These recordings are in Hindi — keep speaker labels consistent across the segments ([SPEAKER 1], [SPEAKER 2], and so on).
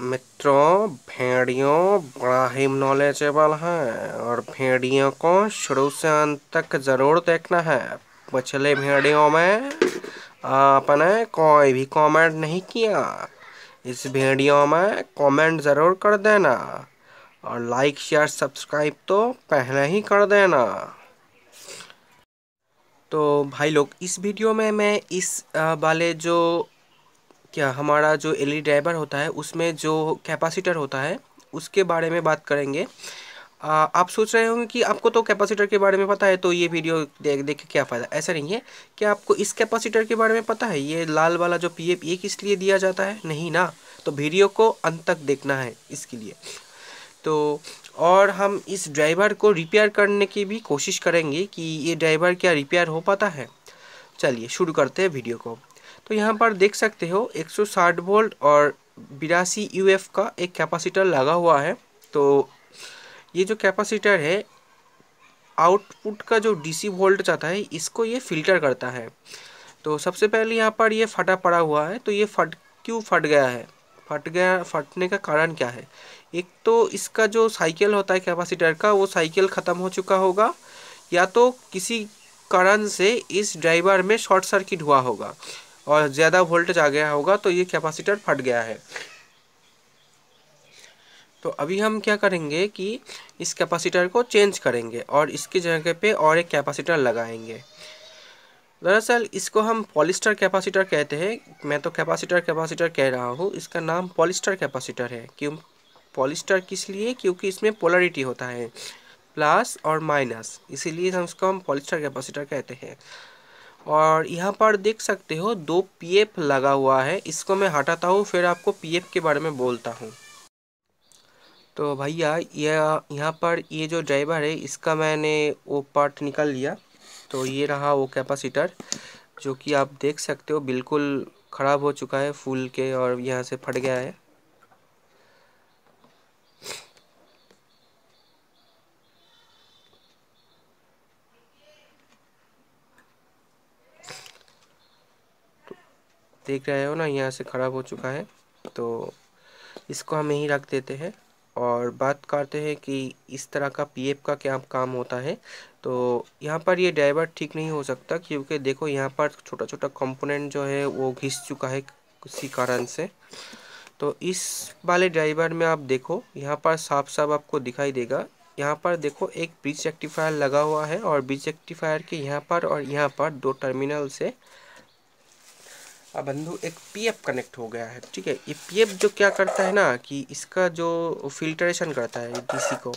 [SPEAKER 1] मित्रों भेड़ियों बड़ा ही नॉलेजेबल है और भेड़ियों को शुरू से अंत तक ज़रूर देखना है पिछले भेड़ियों में आपने कोई भी कमेंट नहीं किया इस भेड़ियों में कमेंट ज़रूर कर देना और लाइक शेयर सब्सक्राइब तो पहले ही कर देना तो भाई लोग इस वीडियो में मैं इस वाले जो क्या हमारा जो एल ड्राइवर e होता है उसमें जो कैपेसिटर होता है उसके बारे में बात करेंगे आ, आप सोच रहे होंगे कि आपको तो कैपेसिटर के बारे में पता है तो ये वीडियो देख देख के क्या फ़ायदा ऐसा नहीं है क्या आपको इस कैपेसिटर के बारे में पता है ये लाल वाला जो पी ये किस लिए दिया जाता है नहीं ना तो वीडियो को अंत तक देखना है इसके लिए तो और हम इस ड्राइवर को रिपेयर करने की भी कोशिश करेंगे कि ये ड्राइवर क्या रिपेयर हो पाता है चलिए शुरू करते हैं वीडियो को तो यहाँ पर देख सकते हो 160 वोल्ट और बिरासी एफ का एक कैपेसिटर लगा हुआ है तो ये जो कैपेसिटर है आउटपुट का जो डीसी वोल्ट चाहता है इसको ये फिल्टर करता है तो सबसे पहले यहाँ पर ये फटा पड़ा हुआ है तो ये फट क्यों फट गया है फट गया फटने का कारण क्या है एक तो इसका जो साइकिल होता है कैपेसिटर का वो साइकिल ख़त्म हो चुका होगा या तो किसी कारण से इस ड्राइवर में शॉर्ट सर्किट हुआ होगा और ज़्यादा वोल्टेज आ गया होगा तो ये कैपेसिटर फट गया है तो अभी हम क्या करेंगे कि इस कैपेसिटर को चेंज करेंगे और इसकी जगह पे और एक कैपेसिटर लगाएंगे दरअसल इसको हम पॉलिस्टर कैपेसिटर कहते हैं मैं तो कैपेसिटर कैपेसिटर कह रहा हूँ इसका नाम पॉलिस्टर कैपेसिटर है क्यों पॉलिस्टर किस लिए क्योंकि इसमें पोलरिटी होता है प्लस और माइनस इसीलिए हम इसको हम पॉलिस्टर कैपेसिटर कहते हैं और यहाँ पर देख सकते हो दो पीएफ लगा हुआ है इसको मैं हटाता हूँ फिर आपको पीएफ के बारे में बोलता हूँ तो भैया यह यहाँ पर ये जो ड्राइवर है इसका मैंने वो पार्ट निकाल लिया तो ये रहा वो कैपेसिटर जो कि आप देख सकते हो बिल्कुल ख़राब हो चुका है फूल के और यहाँ से फट गया है देख रहे हो ना यहाँ से ख़राब हो चुका है तो इसको हम यहीं रख देते हैं और बात करते हैं कि इस तरह का पीएफ का क्या काम होता है तो यहाँ पर ये ड्राइवर ठीक नहीं हो सकता क्योंकि देखो यहाँ पर छोटा छोटा कंपोनेंट जो है वो घिस चुका है किसी कारण से तो इस वाले ड्राइवर में आप देखो यहाँ पर साफ साफ आपको दिखाई देगा यहाँ पर देखो एक ब्रिज एक्टिफायर लगा हुआ है और ब्रिज एक्टिफायर के यहाँ पर और यहाँ पर दो टर्मिनल से अब बंधु एक पीएफ कनेक्ट हो गया है ठीक है ये पीएफ जो क्या करता है ना कि इसका जो फिल्ट्रेशन करता है डीसी को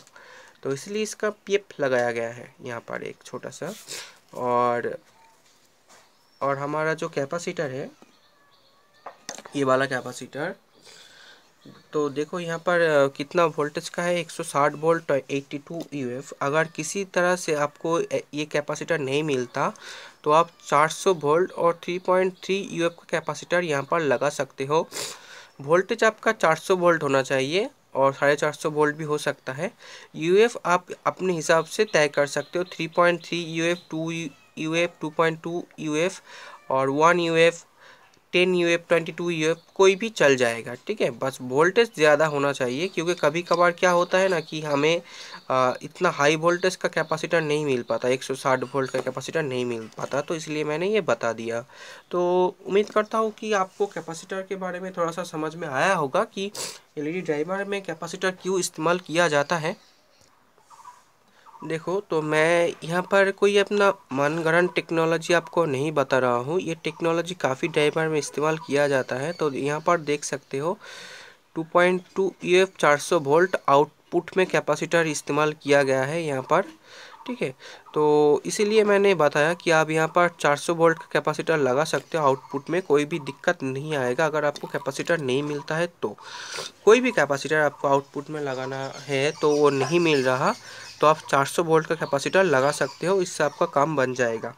[SPEAKER 1] तो इसलिए इसका पीएफ लगाया गया है यहाँ पर एक छोटा सा और और हमारा जो कैपेसिटर है ये वाला कैपेसिटर तो देखो यहाँ पर कितना वोल्टेज का है 160 वोल्ट 82 यूएफ अगर किसी तरह से आपको ये कैपेसिटर नहीं मिलता तो आप 400 वोल्ट और 3.3 पॉइंट का कैपेसिटर यहाँ पर लगा सकते हो वोल्टेज आपका 400 वोल्ट होना चाहिए और साढ़े चार सौ वोल्ट भी हो सकता है यू आप अपने हिसाब से तय कर सकते हो three point three U F two U F two point two U F और one U F ten U F twenty two U F कोई भी चल जाएगा ठीक है बस वोल्टेज ज़्यादा होना चाहिए क्योंकि कभी कभार क्या होता है ना कि हमें आ, इतना हाई वोल्टेज का कैपेसिटर नहीं मिल पाता एक सौ साठ वोल्ट का कैपेसिटर नहीं मिल पाता तो इसलिए मैंने ये बता दिया तो उम्मीद करता हूँ कि आपको कैपेसिटर के बारे में थोड़ा सा समझ में आया होगा कि डी ड्राइवर e में कैपेसिटर क्यों इस्तेमाल किया जाता है देखो तो मैं यहाँ पर कोई अपना मनगढ़ंत टेक्नोलॉजी आपको नहीं बता रहा हूँ ये टेक्नोलॉजी काफ़ी ड्राइवर में इस्तेमाल किया जाता है तो यहाँ पर देख सकते हो 2.2 पॉइंट टू एफ चार वोल्ट आउटपुट में कैपेसिटर इस्तेमाल किया गया है यहाँ पर ठीक है तो इसीलिए मैंने बताया कि आप यहाँ पर 400 वोल्ट का कैपेसिटर लगा सकते हो आउटपुट में कोई भी दिक्कत नहीं आएगा अगर आपको कैपेसिटर नहीं मिलता है तो कोई भी कैपेसिटर आपको आउटपुट में लगाना है तो वो नहीं मिल रहा तो आप 400 वोल्ट का कैपेसिटर लगा सकते हो इससे आपका काम बन जाएगा